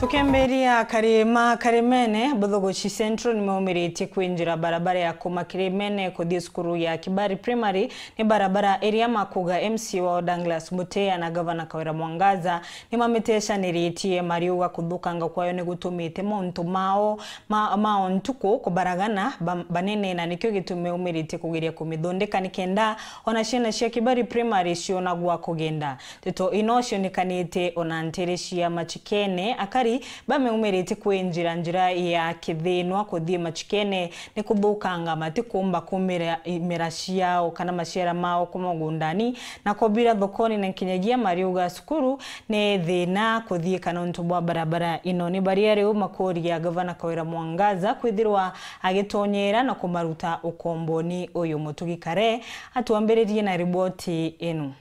tukĩambĩria karĩma karĩmene chi central nĩmaumĩrĩtie kuinjira barabara ya kuma kirĩmene kũthiĩ cukuru ya kibari primary ni barabara ĩrĩa makuga mc wao douglas mutea na gavana kawira mwangaza nĩmamĩtecanĩrĩtie mariuga kũthũkanga kwayo nĩgũtũmĩte maũntũ mao ma, mao ntuku kũbaragana banene na nikio gĩtũme umĩrĩte kũgeria kũmĩthondeka nikenda ona ciana cia kibari primary ciona kugenda kũgenda ndeto nikanite ona ntĩrĩ cia machikene akari thirikari bameumerete kwenjira njira ya kithinwa kuthie machikene ni kuthukanga kumba kumira imera ciao kana maciara mao kumagundani na kobira thokoni na kinyagia mariuga sukuru ne thina kuthie kana untu barabara ino ni baria riu ya gavana kawira mwangaza kwithirwa agitonyera na kumaruta ukomboni uyu mutugikare atuambiririe na riboti ino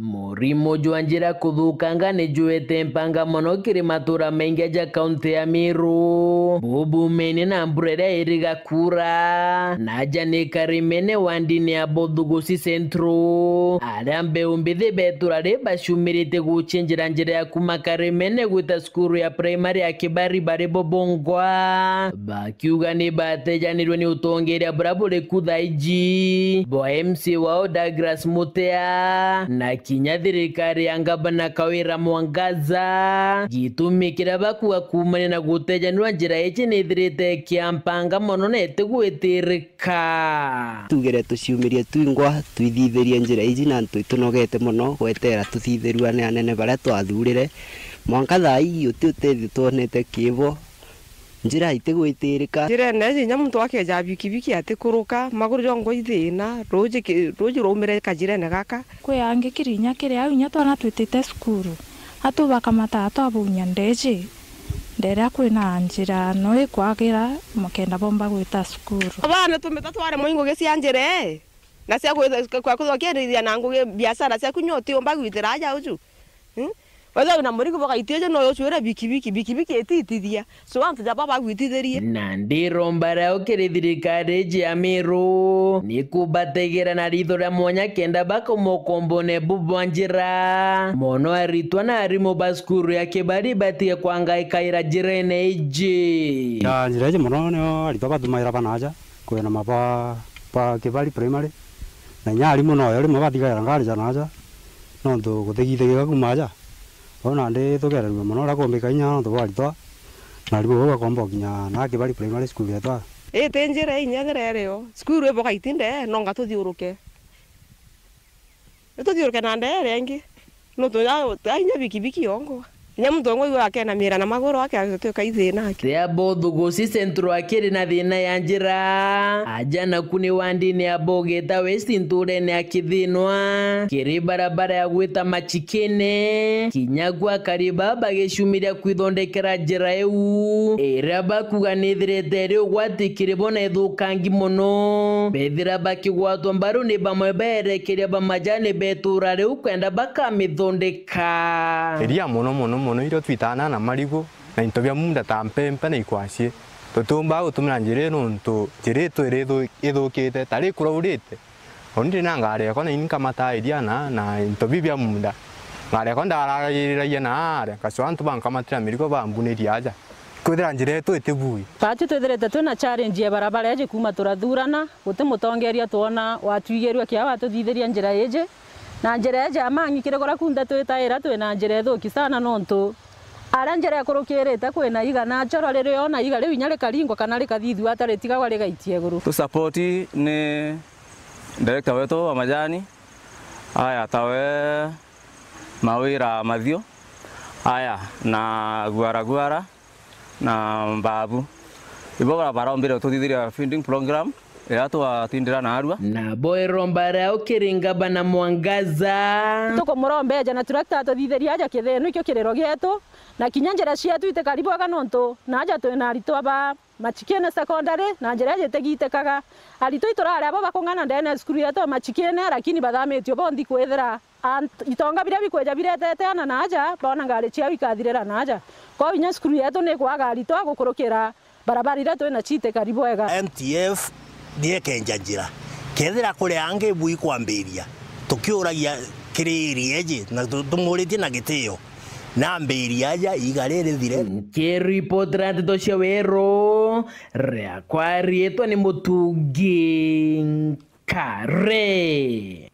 murimu jwa njira kuthukanga nijuite mpanga mono kiri matura maingi ja kaunti ya Miru bubumene namburera erigakura naja nikarimene ya abothugusi centro aria mbeumbithi beturari bashumirite guchenjera njira ya kumakarimene gwita skuru ya primary ya kibari bari bobongwa bakiuga ni batejanirwe ni utongeria buria buri kuthaiji bwa mc wao dagras Mutea na kinya thirikari ya ngabana kawira mwangaza gitumikira bakuwa kumane na gutejanirwa njira ici nä ithirite kiampanga mono na itigwitirika tugire tuciumirie twingwa twithithirie njira iji na twitunogete muno gwetera tuthithirua nä anene baria twathurire mwanka thai uti utethi tuonete kivo njira itigwitirika njira ene jinya muntu akeja bikibiki atikuruka maguru jongo ithina ruji ruji rumire kajira ene gaka kwi angi kirinya kiria inya twana twitite cukuru atubaka mataa twabunya ndeji nderia kwina njira no ikwagira mukenda bomba gwita cukuru abana tumita tware muingugi cia njire na cia kwakuthokiendeithia na ngugi biacara ciaku nyo ti gwitira ja uju othagina mũrigo bagaitĩje noyo cuĩra bikibiki bikibiki ĩtitithia cuantu jaba bagwitithirie na ndĩro mbara ũkĩrĩ thirikari njiamĩrũ nĩkũmbategĩra na ritho rĩa mwanya kenda bakomokombone bubwa njĩra mono aritwa na arimũ ba cukuru ya kĩbari batige kwangaĩkaĩra njĩra-ĩne ĩnjĩ ya njĩra ĩnjĩ mũno nĩo aritwa bathumaĩra banaja kwĩna maba ba kĩbari primary na inya arimũ noyo rĩmwe batigaĩra ngarija naja nontu gũthigithĩgĩka kuma aja ona ndi tugererua muno uria kumbika inya thuvari twa na riu ugakomba kinya na kibari primary school yetwa ä tä njä ra inyathä reo cukuru ä boga itinde no nga tå thiå rå ke nä na ndee ä rä a no tå ainya bikibiki yongwa nya må thongo igå akena mira na magoro ro ake agätuä ka ithä nake rĩambo thũgũci central akĩrĩ na thĩna ya njĩra anja naku nĩ wandinĩ ya bogeta westi ntũrene akĩthĩnwa kĩrĩ barabara ya gwĩta machikene kinyaku akariba bagĩcumĩria kwĩthondekera njĩra ĩu ĩrĩa bakuga nĩthĩrĩte ĩrĩ ũgwati kĩrĩbo na ĩthũkangi mũno bethĩra bakĩgwatwo mbaru nĩ bamwe berekeria bamajani betũra rĩu kwenda bakamĩthondeka mono mono, mono mono irio twitana na marigu na into bia munda ta mpempe na ikwacie tutumba gutumira njira ino ntu njira itu iri ithukite tari kuraurite o na ngari yakwa na ini nkamatairia na na into bi bia munda ngari yakwa ndaragiriragia na aria ngacoka antu bankamatira mirigo bambuniria aja kwithira njira itu itibui pati twithirite twina challenge ya barabara yaji kuma turathurana guti mutongeria twona watwigirwe kia watuthithiria njira iji na njira ja mangi kire gora kunda na twina njira thuki sana nontu ara njira ya na iga na choro riri ona iga riu nyare rikaringwa kana rikathithua atari tigagwa gaitie guru tu support ni director wetu wa majani aya tawe mawira mathio aya na guara guara na mbabu ibo bara bara ombire tuthithiria program iratwatindira eh, na arua na boero mbara ukiri na mwangaza tukumurombeja na turakta tuthitheria aja kithinu ikio kiriro gitu na kinya njira karibu aga nontu na aja na aritu aba machikene secondary na njira aja itigitikaga aritu iturari abo bakung'ana ndene cukuru yetu machikene lakini bathamitio bondi kwithira itonga bira bikweja ana na aja bona ngari ciao ikathirira na aja kwao inya cukuru yetu nikwaga aritu agukuru kira barabara na chite karibu bwega MTF ndiekenja njira kethira kuri ange bui kwambiria tukiuragia kiririe ji na tumuritie na gitio na mbiria ja igarere thire kiripotra ndeto cia wero riakwa rietwa ni mutungi kare